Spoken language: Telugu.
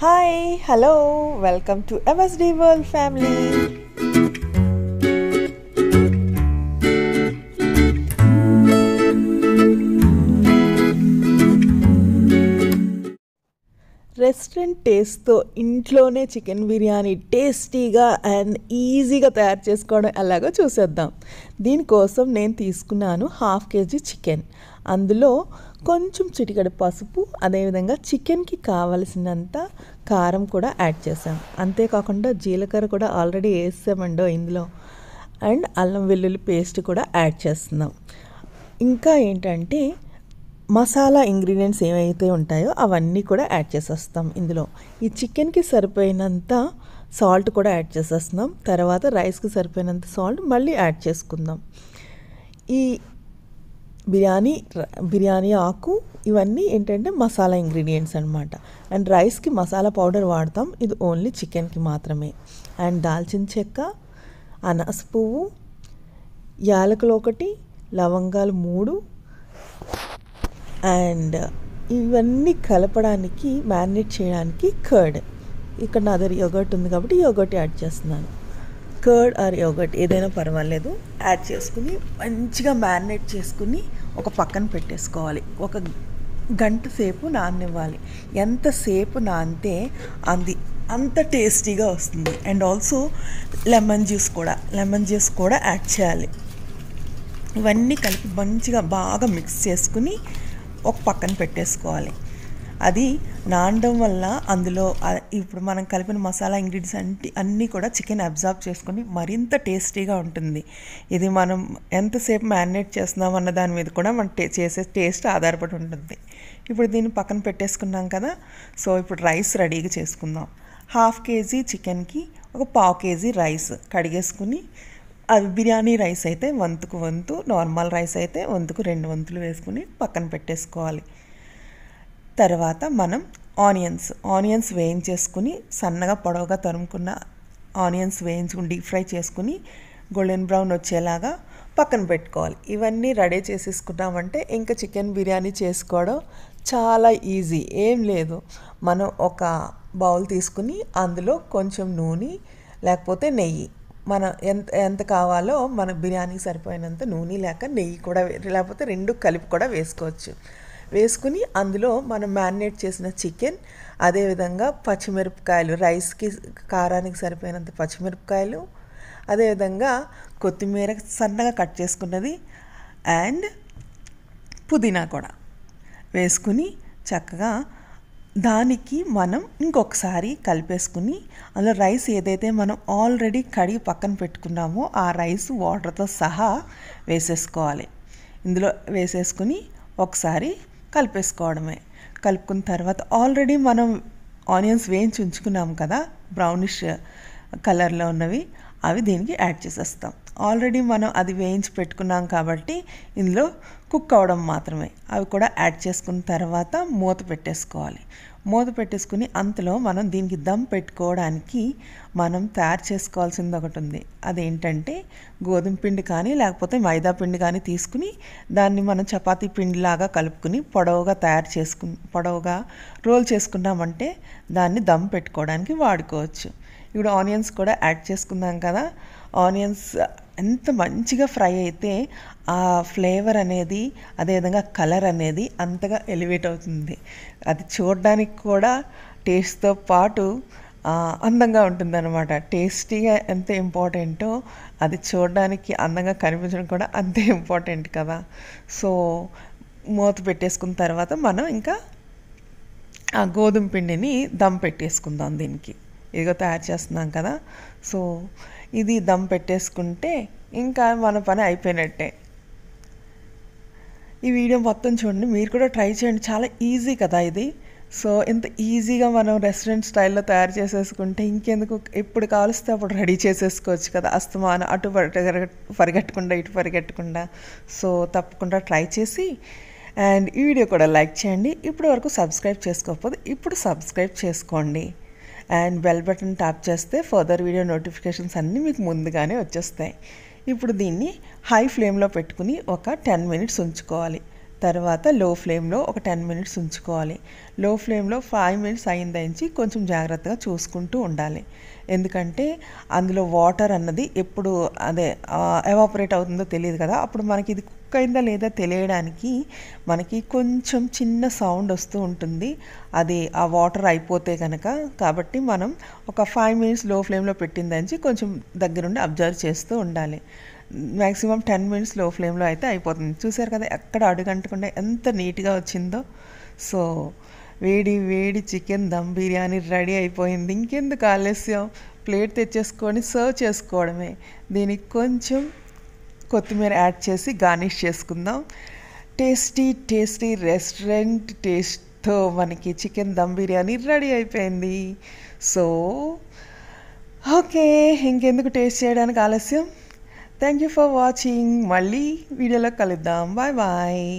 Hi, hello, welcome to MSD World Family. Restaurant టేస్ట్తో ఇంట్లోనే చికెన్ బిర్యానీ టేస్టీగా అండ్ ఈజీగా తయారు చేసుకోవడం ఎలాగో చూసేద్దాం దీనికోసం నేను తీసుకున్నాను హాఫ్ కేజీ చికెన్ అందులో కొంచెం చిటికడ పసుపు అదేవిధంగా చికెన్కి కావలసినంత కారం కూడా యాడ్ చేసాం అంతేకాకుండా జీలకర్ర కూడా ఆల్రెడీ వేసామండో ఇందులో అండ్ అల్లం వెల్లుల్లి పేస్ట్ కూడా యాడ్ చేస్తున్నాం ఇంకా ఏంటంటే మసాలా ఇంగ్రీడియంట్స్ ఏవైతే ఉంటాయో అవన్నీ కూడా యాడ్ చేసేస్తాం ఇందులో ఈ చికెన్కి సరిపోయినంత సాల్ట్ కూడా యాడ్ చేసేస్తున్నాం తర్వాత రైస్కి సరిపోయినంత సాల్ట్ మళ్ళీ యాడ్ చేసుకుందాం ఈ బిర్యానీ బిర్యానీ ఆకు ఇవన్నీ ఏంటంటే మసాలా ఇంగ్రీడియంట్స్ అనమాట అండ్ రైస్కి మసాలా పౌడర్ వాడతాం ఇది ఓన్లీ చికెన్కి మాత్రమే అండ్ దాల్చిన చెక్క అనస పువ్వు యాలకులు ఒకటి లవంగాలు మూడు అండ్ ఇవన్నీ కలపడానికి మ్యారినేట్ చేయడానికి కర్డ్ ఇక్కడ నా దగ్గర యోగర్ట్ ఉంది కాబట్టి యోగర్ట్ యాడ్ చేస్తున్నాను కర్డ్ ఆర్ యోగర్ట్ ఏదైనా పర్వాలేదు యాడ్ చేసుకుని మంచిగా మ్యారినేట్ చేసుకుని ఒక పక్కన పెట్టేసుకోవాలి ఒక గంట సేపు నాననివ్వాలి ఎంతసేపు నానితే అంది అంత టేస్టీగా వస్తుంది అండ్ ఆల్సో లెమన్ జ్యూస్ కూడా లెమన్ జ్యూస్ కూడా యాడ్ చేయాలి ఇవన్నీ కలిపి మంచిగా బాగా మిక్స్ చేసుకుని ఒక పక్కన పెట్టేసుకోవాలి అది నానడం వల్ల అందులో ఇప్పుడు మనం కలిపిన మసాలా ఇంగ్రీడియంట్స్ అంటే అన్నీ కూడా చికెన్ అబ్జార్బ్ చేసుకొని మరింత టేస్టీగా ఉంటుంది ఇది మనం ఎంతసేపు మ్యారినేట్ చేస్తున్నాం అన్న దాని మీద కూడా మనం చేసే టేస్ట్ ఆధారపడి ఉంటుంది ఇప్పుడు దీన్ని పక్కన పెట్టేసుకున్నాం కదా సో ఇప్పుడు రైస్ రెడీగా చేసుకుందాం హాఫ్ కేజీ చికెన్కి ఒక పావు కేజీ రైస్ కడిగేసుకుని అది బిర్యానీ రైస్ అయితే వంతుకు వంతు నార్మల్ రైస్ అయితే వంతుకు రెండు వంతులు వేసుకుని పక్కన పెట్టేసుకోవాలి తర్వాత మనం ఆనియన్స్ ఆనియన్స్ వేయించేసుకుని సన్నగా పొడవుగా తరుముకున్న ఆనియన్స్ వేయించుకుని డీప్ ఫ్రై చేసుకుని గోల్డెన్ బ్రౌన్ వచ్చేలాగా పక్కన పెట్టుకోవాలి ఇవన్నీ రెడీ చేసేసుకున్నామంటే ఇంకా చికెన్ బిర్యానీ చేసుకోవడం చాలా ఈజీ ఏం లేదు మనం ఒక బౌల్ తీసుకుని అందులో కొంచెం నూనె లేకపోతే నెయ్యి మన ఎంత ఎంత కావాలో మన బిర్యానీకి సరిపోయినంత నూనె లేక నెయ్యి కూడా లేకపోతే రెండు కలిపి కూడా వేసుకోవచ్చు వేసుకుని అందులో మనం మ్యారినేట్ చేసిన చికెన్ అదేవిధంగా పచ్చిమిరపకాయలు రైస్కి కారానికి సరిపోయినంత పచ్చిమిరపకాయలు అదేవిధంగా కొత్తిమీర సన్నగా కట్ చేసుకున్నది అండ్ పుదీనా కూడా వేసుకుని చక్కగా దానికి మనం ఇంకొకసారి కలిపేసుకుని అందులో రైస్ ఏదైతే మనం ఆల్రెడీ కడిగి పక్కన పెట్టుకున్నామో ఆ రైస్ వాటర్తో సహా వేసేసుకోవాలి ఇందులో వేసేసుకుని ఒకసారి కలిపేసుకోవడమే కలుపుకున్న తర్వాత ఆల్రెడీ మనం ఆనియన్స్ వేయించి ఉంచుకున్నాం కదా బ్రౌనిష్ కలర్లో ఉన్నవి అవి దీనికి యాడ్ చేసేస్తాం ఆల్రెడీ మనం అది వేయించి పెట్టుకున్నాం కాబట్టి ఇందులో కుక్ అవడం మాత్రమే అవి కూడా యాడ్ చేసుకున్న తర్వాత మూత పెట్టేసుకోవాలి మూత పెట్టేసుకుని అంతలో మనం దీనికి దమ్ పెట్టుకోవడానికి మనం తయారు చేసుకోవాల్సింది ఒకటి ఉంది అదేంటంటే గోధుమ పిండి కానీ లేకపోతే మైదా పిండి కానీ తీసుకుని దాన్ని మనం చపాతీ పిండిలాగా కలుపుకుని పొడవుగా తయారు చేసుకు పొడవుగా రోల్ చేసుకున్నామంటే దాన్ని దమ్ పెట్టుకోవడానికి వాడుకోవచ్చు ఇప్పుడు ఆనియన్స్ కూడా యాడ్ చేసుకున్నాం కదా ఆనియన్స్ ఎంత మంచిగా ఫ్రై అయితే ఆ ఫ్లేవర్ అనేది అదేవిధంగా కలర్ అనేది అంతగా ఎలివేట్ అవుతుంది అది చూడడానికి కూడా టేస్ట్తో పాటు అందంగా ఉంటుంది అనమాట టేస్టీగా ఎంత ఇంపార్టెంటో అది చూడడానికి అందంగా కనిపించడం కూడా అంతే ఇంపార్టెంట్ కదా సో మూత పెట్టేసుకున్న తర్వాత మనం ఇంకా ఆ గోధుమ పిండిని దమ్ పెట్టేసుకుందాం దీనికి ఇదిగో తయారు చేస్తున్నాం కదా సో ఇది దమ్ పెట్టేసుకుంటే ఇంకా మన పని అయిపోయినట్టే ఈ వీడియో మొత్తం చూడండి మీరు కూడా ట్రై చేయండి చాలా ఈజీ కదా ఇది సో ఇంత ఈజీగా మనం రెస్టారెంట్ స్టైల్లో తయారు చేసేసుకుంటే ఇంకెందుకు ఎప్పుడు కావలిస్తే అప్పుడు రెడీ చేసేసుకోవచ్చు కదా అస్తమానం అటు పరిగెట్టకుండా ఇటు పరిగెట్టకుండా సో తప్పకుండా ట్రై చేసి అండ్ ఈ వీడియో కూడా లైక్ చేయండి ఇప్పటి వరకు సబ్స్క్రైబ్ చేసుకోకపోతే ఇప్పుడు సబ్స్క్రైబ్ చేసుకోండి అండ్ బెల్ బటన్ ట్యాప్ చేస్తే ఫర్దర్ వీడియో నోటిఫికేషన్స్ అన్నీ మీకు ముందుగానే వచ్చేస్తాయి ఇప్పుడు దీన్ని హై ఫ్లేమ్లో పెట్టుకుని ఒక టెన్ మినిట్స్ ఉంచుకోవాలి తర్వాత లో ఫ్లేమ్లో ఒక టెన్ మినిట్స్ ఉంచుకోవాలి లో ఫ్లేమ్లో ఫైవ్ మినిట్స్ అయిందించి కొంచెం జాగ్రత్తగా చూసుకుంటూ ఉండాలి ఎందుకంటే అందులో వాటర్ అన్నది ఎప్పుడు అదే ఎవాపరేట్ అవుతుందో తెలియదు కదా అప్పుడు మనకి ఇది అయిందా లేదా తెలియడానికి మనకి కొంచెం చిన్న సౌండ్ వస్తూ ఉంటుంది అది ఆ వాటర్ అయిపోతే కనుక కాబట్టి మనం ఒక ఫైవ్ మినిట్స్ లో ఫ్లేమ్లో పెట్టిందని కొంచెం దగ్గరుండి అబ్జర్వ్ చేస్తూ ఉండాలి మ్యాక్సిమం టెన్ మినిట్స్ లో ఫ్లేమ్లో అయితే అయిపోతుంది చూసారు కదా ఎక్కడ అడుగంటకుండా ఎంత నీట్గా వచ్చిందో సో వేడి వేడి చికెన్ దమ్ బిర్యానీ రెడీ అయిపోయింది ఇంకెందుకు ఆలస్యం ప్లేట్ తెచ్చేసుకొని సర్వ్ చేసుకోవడమే దీనికి కొంచెం కొత్తిమీర యాడ్ చేసి గార్నిష్ చేసుకుందాం టేస్టీ టేస్టీ రెస్టారెంట్ టేస్ట్తో మనకి చికెన్ దమ్ బిర్యానీ రెడీ అయిపోయింది సో ఓకే ఇంకెందుకు టేస్ట్ చేయడానికి ఆలస్యం థ్యాంక్ యూ ఫర్ వాచింగ్ మళ్ళీ వీడియోలో కలుద్దాం బాయ్ బాయ్